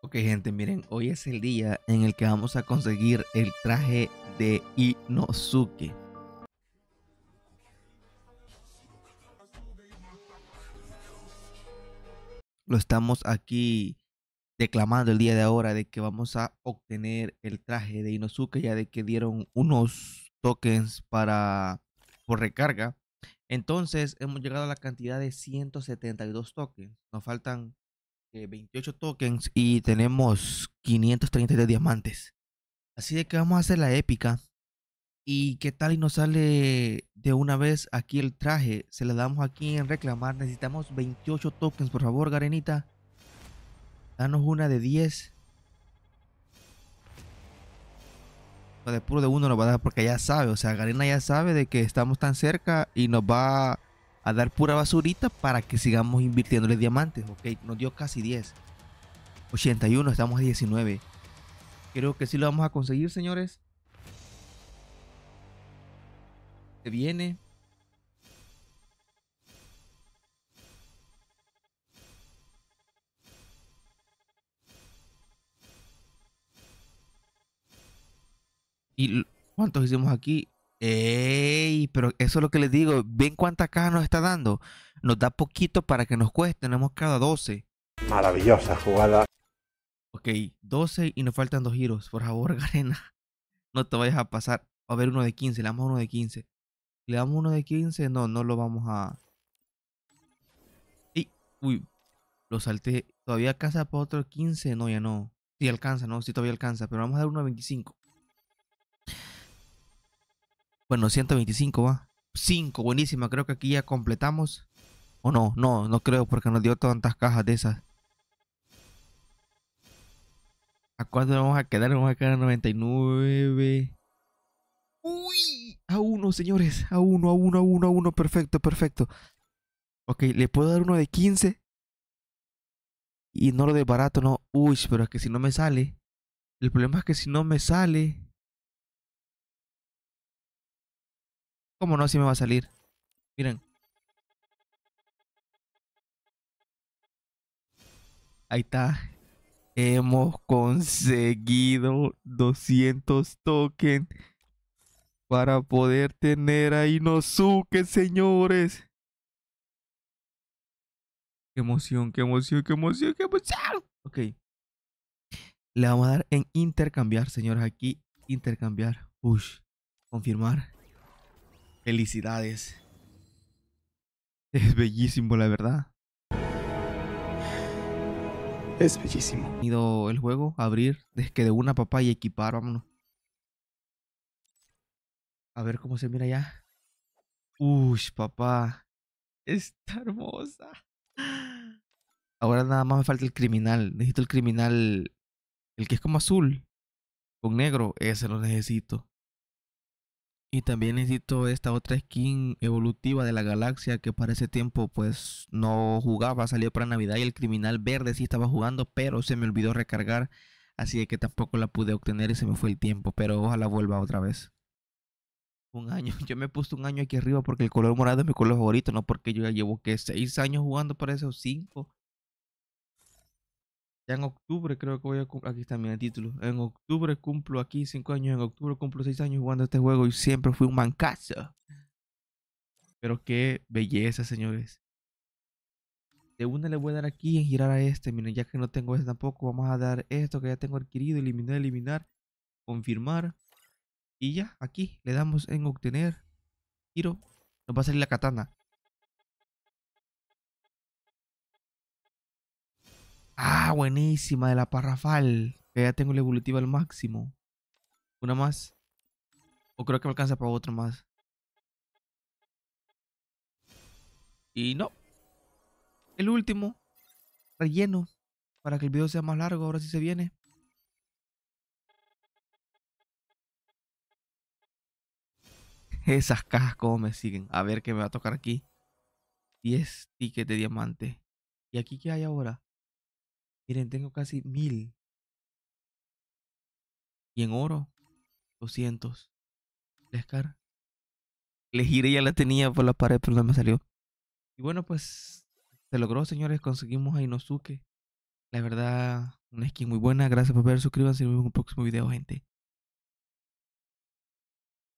Ok gente, miren, hoy es el día en el que vamos a conseguir el traje de Inosuke. Lo estamos aquí declamando el día de ahora de que vamos a obtener el traje de Inosuke ya de que dieron unos tokens para por recarga. Entonces hemos llegado a la cantidad de 172 tokens. Nos faltan 28 eh, tokens y tenemos 533 diamantes. Así de que vamos a hacer la épica. ¿Y qué tal y nos sale de una vez aquí el traje? Se le damos aquí en reclamar. Necesitamos 28 tokens, por favor, Garenita. Danos una de 10. de puro de uno nos va a dar porque ya sabe, o sea, Garena ya sabe de que estamos tan cerca y nos va a dar pura basurita para que sigamos invirtiéndole diamantes. Ok, nos dio casi 10. 81, estamos a 19. Creo que sí lo vamos a conseguir, señores. Se viene. ¿Y cuántos hicimos aquí? Ey, pero eso es lo que les digo. ¿Ven cuánta cajas nos está dando? Nos da poquito para que nos cueste. Tenemos cada 12. Maravillosa jugada. Ok, 12 y nos faltan dos giros. Por favor, Garena. No te vayas a pasar. A ver, uno de 15. Le damos uno de 15. Le damos uno de 15. No, no lo vamos a. Y uy, lo salté. ¿Todavía alcanza para otro 15? No, ya no. Si sí, alcanza, no, si sí, todavía alcanza. Pero vamos a dar uno de 25. Bueno, 125 va. 5, buenísima. Creo que aquí ya completamos. O no, no, no creo porque nos dio tantas cajas de esas. ¿A cuánto vamos a quedar? Vamos a quedar a 99. ¡Uy! A uno, señores. A uno, a uno, a uno, a uno. Perfecto, perfecto. Ok, le puedo dar uno de 15. Y no lo de barato, no. Uy, pero es que si no me sale. El problema es que si no me sale. ¿Cómo no? Si me va a salir. Miren. Ahí está. Hemos conseguido 200 tokens para poder tener a Inosuke, señores. Qué emoción, qué emoción, qué emoción, qué emoción. Ok. Le vamos a dar en intercambiar, señores. Aquí, intercambiar. Push. Confirmar. Felicidades. Es bellísimo, la verdad. Es bellísimo. Ido el juego, abrir, desde que de una papá y equipar, vámonos. A ver cómo se mira ya. Uy, papá. Está hermosa. Ahora nada más me falta el criminal. Necesito el criminal. El que es como azul. Con negro. Ese lo necesito. Y también necesito esta otra skin evolutiva de la galaxia que para ese tiempo pues no jugaba, salió para Navidad y el criminal verde sí estaba jugando, pero se me olvidó recargar, así que tampoco la pude obtener y se me fue el tiempo, pero ojalá vuelva otra vez. Un año, yo me puse un año aquí arriba porque el color morado es mi color favorito, no porque yo ya llevo que 6 años jugando para eso, cinco ya en octubre creo que voy a Aquí está mi título. En octubre cumplo aquí 5 años. En octubre cumplo 6 años jugando este juego y siempre fui un mancazo. Pero qué belleza, señores. De una le voy a dar aquí en girar a este. Miren, ya que no tengo este tampoco, vamos a dar esto que ya tengo adquirido. Eliminar, eliminar. Confirmar. Y ya, aquí le damos en obtener. Giro. Nos va a salir la katana. Ah, buenísima, de la parrafal. ya tengo el evolutivo al máximo. Una más. O creo que me alcanza para otra más. Y no. El último. Relleno. Para que el video sea más largo, ahora sí se viene. Esas cajas cómo me siguen. A ver qué me va a tocar aquí. 10 tickets de diamante. ¿Y aquí qué hay ahora? Miren, tengo casi mil. Y en oro, 200. lescar Scar. Le ya la tenía por la pared, pero no me salió. Y bueno, pues se logró, señores. Conseguimos a Inosuke. La verdad, una skin muy buena. Gracias por ver. Suscríbanse y nos vemos en un próximo video, gente.